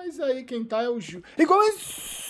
Mas aí quem tá é o Gil. Igual isso!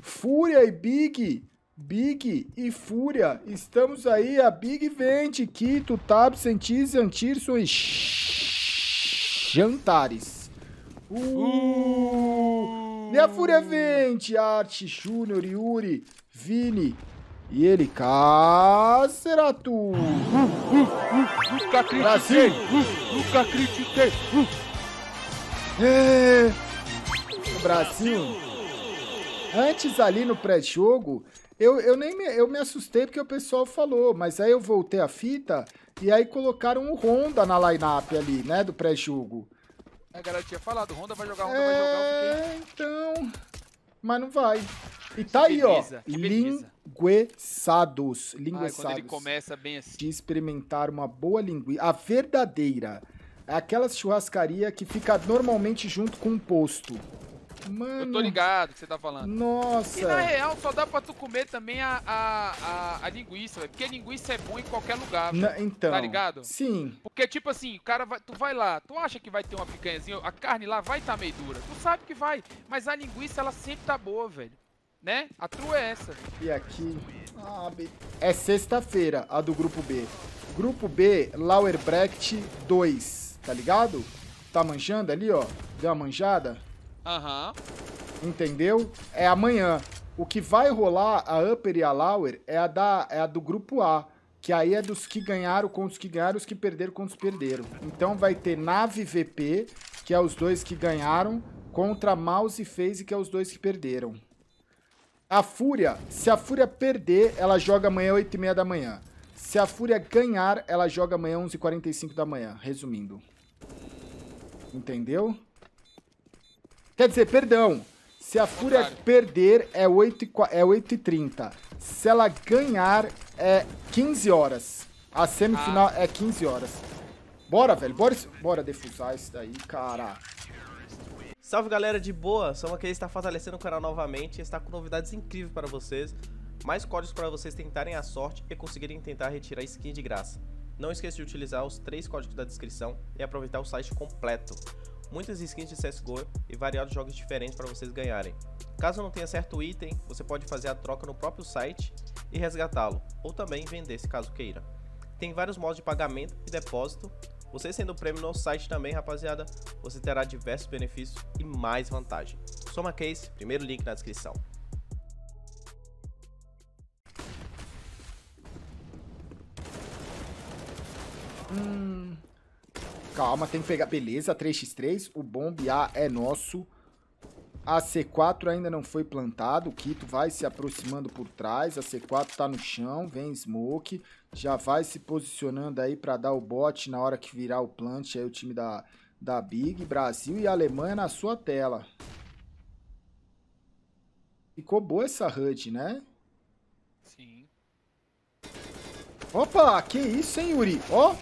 Fúria e Big. Big e Fúria. Estamos aí. A Big Vente, kito Tabsen, Tizian, Tirson e Jantares. Uh! uh! E a Fúria Vente, art Júnior, Yuri, Vini, e ele, Cacerato! Uh, uh, uh, nunca critiquei! nunca É... Brasil! Antes ali no pré-jogo, eu, eu nem me, eu me assustei porque o pessoal falou, mas aí eu voltei a fita e aí colocaram o Honda na lineup ali, né, do pré-jogo. A galera tinha falado, Honda vai jogar, Honda é, vai jogar. Fiquei... É, então mas não vai. E tá que aí, beleza, ó. Linguiçados. Linguiçados. Ai, quando ele começa bem assim. De experimentar uma boa linguiça. A verdadeira. É aquela churrascaria que fica normalmente junto com um posto. Mano. Eu tô ligado que você tá falando. Nossa. E na real, só dá pra tu comer também a, a, a, a linguiça, velho. Porque linguiça é bom em qualquer lugar, velho. então. Tá ligado? Sim. Porque, tipo assim, o cara vai, tu vai lá, tu acha que vai ter uma picanhazinha, a carne lá vai tá meio dura. Tu sabe que vai. Mas a linguiça, ela sempre tá boa, velho. Né? A trua é essa. E aqui. Ah, é sexta-feira, a do grupo B. Grupo B, Lauerbrecht 2, tá ligado? Tá manjando ali, ó. Deu uma manjada. Aham. Uhum. Entendeu? É amanhã. O que vai rolar, a Upper e a Lower, é a, da, é a do grupo A. Que aí é dos que ganharam com os que ganharam, os que perderam com os que perderam. Então vai ter nave VP, que é os dois que ganharam, contra mouse e phase, que é os dois que perderam. A Fúria, se a Fúria perder, ela joga amanhã 8h30 da manhã. Se a Fúria ganhar, ela joga amanhã 11h45 da manhã, resumindo. Entendeu? Quer dizer, perdão. Se a Fúria perder, é 8h30. É Se ela ganhar, é 15 horas. A semifinal ah. é 15 horas. Bora, velho. Bora, bora defusar isso daí, cara. Salve, galera de boa. Sou aqui está fortalecendo o canal novamente. Está com novidades incríveis para vocês. Mais códigos para vocês tentarem a sorte e conseguirem tentar retirar skin de graça. Não esqueça de utilizar os três códigos da descrição e aproveitar o site completo muitas skins de CSGO e variados jogos diferentes para vocês ganharem. Caso não tenha certo item, você pode fazer a troca no próprio site e resgatá-lo, ou também vender se caso queira. Tem vários modos de pagamento e depósito. Você sendo prêmio no site também, rapaziada, você terá diversos benefícios e mais vantagem. Soma Case, primeiro link na descrição. Hum. Calma, tem que pegar. Beleza, 3x3. O bombe A é nosso. A C4 ainda não foi plantado. O Quito vai se aproximando por trás. A C4 tá no chão. Vem Smoke. Já vai se posicionando aí para dar o bote na hora que virar o plant. Aí o time da, da Big. Brasil e Alemanha na sua tela. Ficou boa essa HUD, né? Sim. Opa, que isso, hein, Yuri? Ó,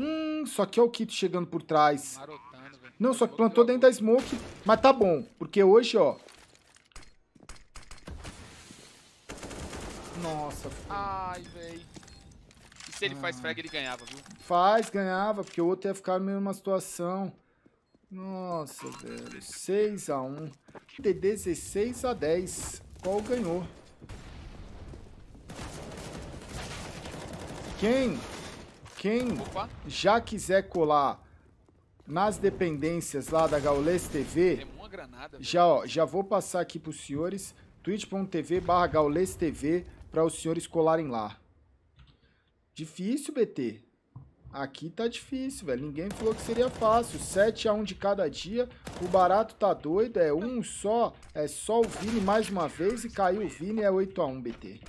Hum, só que é o Kito chegando por trás. Marotando, Não, só que plantou dentro da smoke. Mas tá bom, porque hoje, ó... Nossa, filho. Ai, velho. E se ele ah. faz frag, ele ganhava, viu? Faz, ganhava, porque o outro ia ficar na mesma situação. Nossa, velho. 6x1. De 16 a 10. Qual ganhou? Quem? Quem? Quem Opa. já quiser colar nas dependências lá da Gaules TV, granada, já, ó, já vou passar aqui para os senhores, twitch.tv barra Gaules TV, para os senhores colarem lá. Difícil, BT. Aqui tá difícil, velho. Ninguém falou que seria fácil. 7 a 1 de cada dia. O barato tá doido. É um só. É só o Vini mais uma vez. E caiu o Vini. É 8 a 1 BT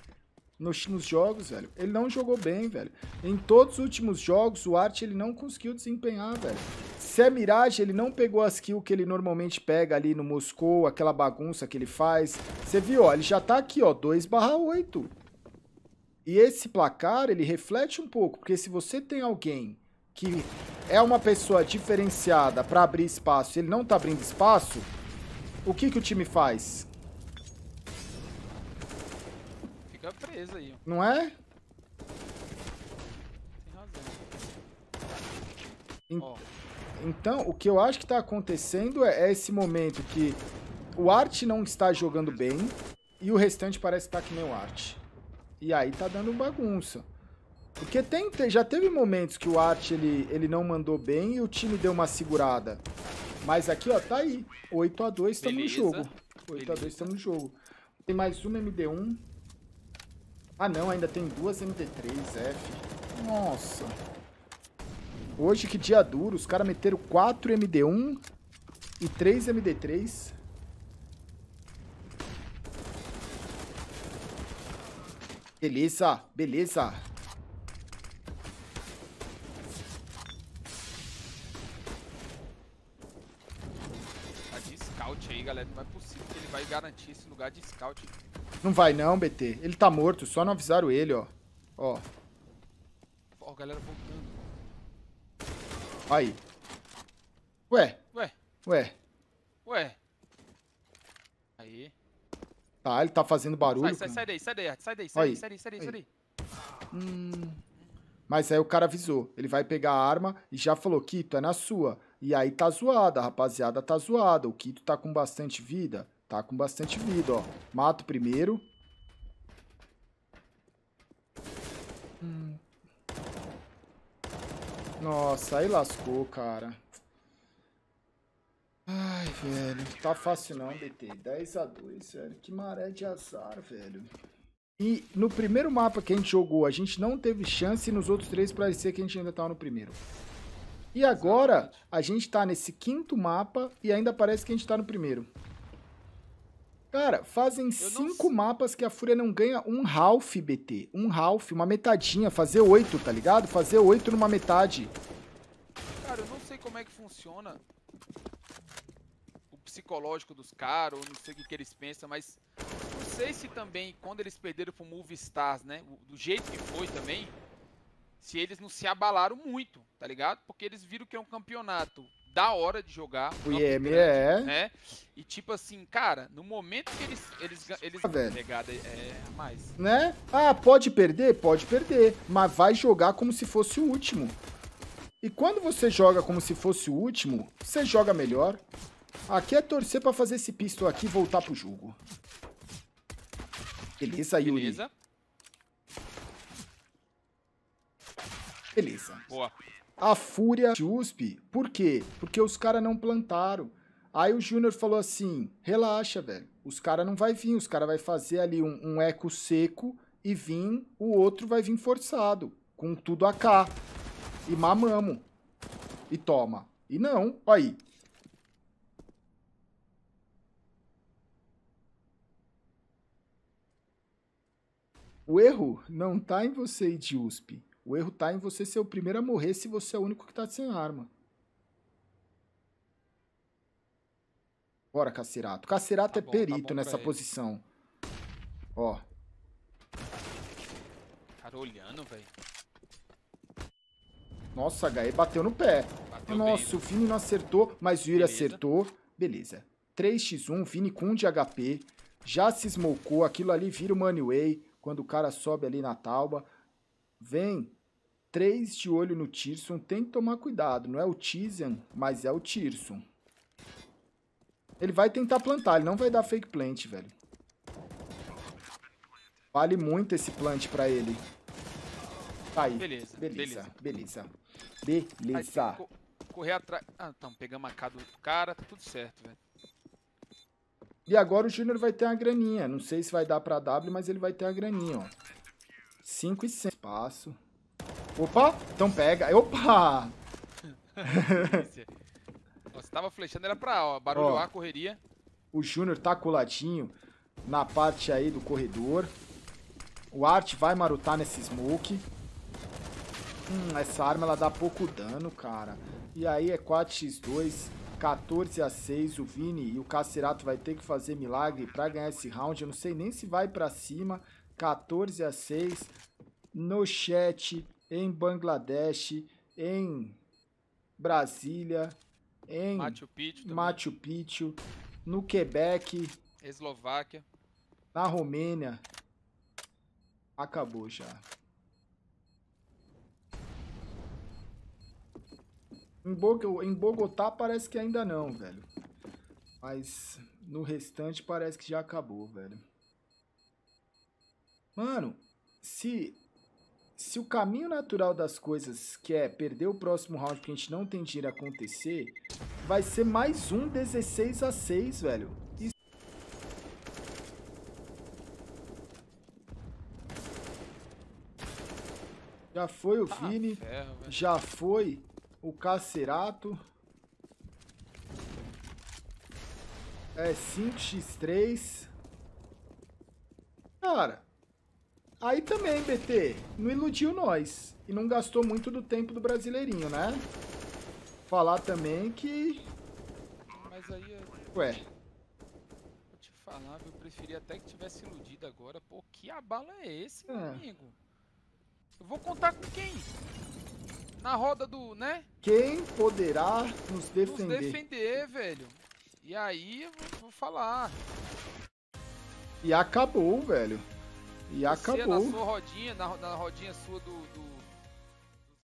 nos, nos jogos, velho. Ele não jogou bem, velho. Em todos os últimos jogos, o Art ele não conseguiu desempenhar, velho. Se é Mirage, ele não pegou as kills que ele normalmente pega ali no Moscou, aquela bagunça que ele faz. Você viu, ó, ele já tá aqui, ó, 2 8. E esse placar, ele reflete um pouco, porque se você tem alguém que é uma pessoa diferenciada para abrir espaço, ele não tá abrindo espaço, o que que o time faz? Fica preso aí. Não é? Tem razão. Ent oh. Então, o que eu acho que tá acontecendo é, é esse momento que o Art não está jogando bem e o restante parece estar tá que nem o Art. E aí tá dando um bagunça. Porque tem, já teve momentos que o Art ele, ele não mandou bem e o time deu uma segurada. Mas aqui, ó, tá aí. 8x2 estamos no jogo. 8x2 estamos no jogo. Tem mais uma MD1. Ah não, ainda tem duas MD3F. Nossa. Hoje que dia duro, os caras meteram 4 MD1 e 3 MD3. Beleza, beleza. Tá de scout aí, galera. Não é possível que ele vai garantir esse lugar de scout. Não vai não, BT. Ele tá morto, só não avisaram ele, ó. Ó. Ó, galera voltando. Aí. Ué. Ué. Ué. Ué. Aí. Tá, ele tá fazendo barulho. Sai, sai, sai daí, sai daí, sai daí, sai daí, sai daí, sai daí, sai daí. Hum. Mas aí o cara avisou. Ele vai pegar a arma e já falou, Kito, é na sua. E aí tá zoada, rapaziada tá zoada. O Kito tá com bastante vida. Tá com bastante vida, ó. Mato primeiro. Hum. Nossa, aí lascou, cara. Ai, velho. Tá fácil não, BT. 10 a 2 velho. Que maré de azar, velho. E no primeiro mapa que a gente jogou, a gente não teve chance e nos outros três parecia que a gente ainda tava no primeiro. E agora, a gente tá nesse quinto mapa e ainda parece que a gente tá no primeiro. Cara, fazem eu cinco não... mapas que a Fúria não ganha um half BT. Um half, uma metadinha. Fazer oito, tá ligado? Fazer oito numa metade. Cara, eu não sei como é que funciona o psicológico dos caras, ou não sei o que, que eles pensam, mas não sei se também, quando eles perderam pro Move Stars, né? Do jeito que foi também, se eles não se abalaram muito, tá ligado? Porque eles viram que é um campeonato da hora de jogar. O é, IEM é. Né? E tipo assim, cara, no momento que eles eles eles ah, pegada tá é, é mais, né? Ah, pode perder, pode perder, mas vai jogar como se fosse o último. E quando você joga como se fosse o último, você joga melhor. Aqui é torcer para fazer esse pistol aqui voltar pro jogo. Beleza, Yuri? Beleza. Beleza. Boa. A Fúria USP, por quê? Porque os caras não plantaram. Aí o Júnior falou assim: relaxa, velho. Os caras não vai vir, os caras vai fazer ali um, um eco seco e vir, o outro vai vir forçado, com tudo a cá. E mamamos. E toma. E não, aí. O erro não tá em você, de USP. O erro tá em você ser o primeiro a morrer se você é o único que tá sem arma. Bora, Cacerato. Cacerato tá é bom, tá perito tá nessa posição. Ó. Cara olhando, velho. Nossa, HE bateu no pé. Bateu Nossa, bem, o Vini não acertou, mas o Yuri acertou. Beleza. 3x1, Vini com 1 de HP. Já se smokou, aquilo ali vira o Manway quando o cara sobe ali na tauba. Vem três de olho no Tirson, tem que tomar cuidado. Não é o Tizian, mas é o Tirson. Ele vai tentar plantar, ele não vai dar fake plant, velho. Vale muito esse plant pra ele. Tá aí. Beleza, beleza. Beleza. Beleza. beleza. correr atrás. Ah, então, pegamos a cara do cara, tá tudo certo, velho. E agora o Júnior vai ter uma graninha. Não sei se vai dar pra W, mas ele vai ter a graninha, ó. 5 e 100. Espaço. Opa! Então pega. Opa! Você tava flechando, era pra ó, barulho ó, A, correria. O Júnior tá coladinho na parte aí do corredor. O Art vai marutar nesse smoke. Hum, essa arma ela dá pouco dano, cara. E aí é 4x2, 14 a 6 o Vini e o Cacerato vai ter que fazer milagre pra ganhar esse round. Eu não sei nem se vai pra cima 14 a 6 no chat em Bangladesh, em Brasília, em Machu Picchu, Machu Picchu no Quebec, Eslováquia, na Romênia. Acabou já. Em, Bog em Bogotá parece que ainda não, velho. Mas no restante parece que já acabou, velho. Mano, se se o caminho natural das coisas, que é perder o próximo round porque a gente não tem dinheiro acontecer, vai ser mais um 16 a 6, velho. Já foi o ah, Vini, ferro, já foi o Cacerato. É 5x3. Cara, Aí também, BT, não iludiu nós. E não gastou muito do tempo do brasileirinho, né? Falar também que... Mas aí... Ué. Vou te falar, eu preferia até que tivesse iludido agora. Pô, que abalo é esse, é. meu amigo? Eu vou contar com quem? Na roda do, né? Quem poderá nos defender? Nos defender, velho. E aí, eu vou falar. E acabou, velho. E você acabou. na sua rodinha, na, na rodinha sua do, do